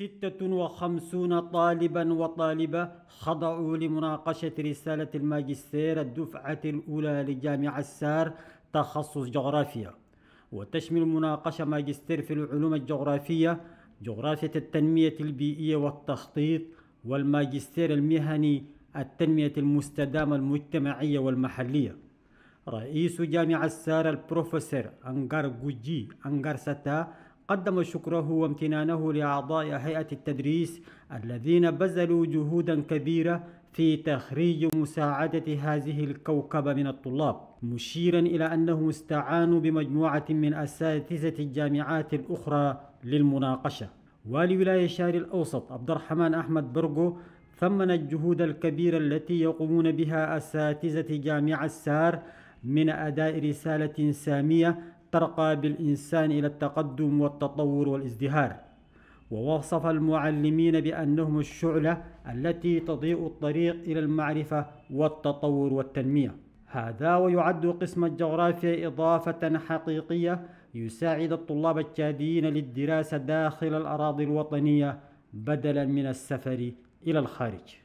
ستة وخمسون طالبا وطالبة خضعوا لمناقشة رسالة الماجستير الدفعة الأولى لجامعة السار تخصص جغرافيا وتشمل مناقشة ماجستير في العلوم الجغرافية جغرافية التنمية البيئية والتخطيط والماجستير المهني التنمية المستدامة المجتمعية والمحلية رئيس جامعة السار البروفيسور أنغار جوجي أنغار ستا قدم شكره وامتنانه لأعضاء هيئة التدريس الذين بذلوا جهودا كبيرة في تخريج مساعدة هذه الكوكبة من الطلاب مشيرا إلى أنهم استعانوا بمجموعة من أساتذة الجامعات الأخرى للمناقشة والي ولاية الأوسط عبد الرحمن أحمد برغو ثمن الجهود الكبيرة التي يقومون بها أساتذة جامعة السار من أداء رسالة سامية ترقى بالإنسان إلى التقدم والتطور والازدهار ووصف المعلمين بأنهم الشعلة التي تضيء الطريق إلى المعرفة والتطور والتنمية هذا ويعد قسم الجغرافيا إضافة حقيقية يساعد الطلاب التشاديين للدراسة داخل الأراضي الوطنية بدلا من السفر إلى الخارج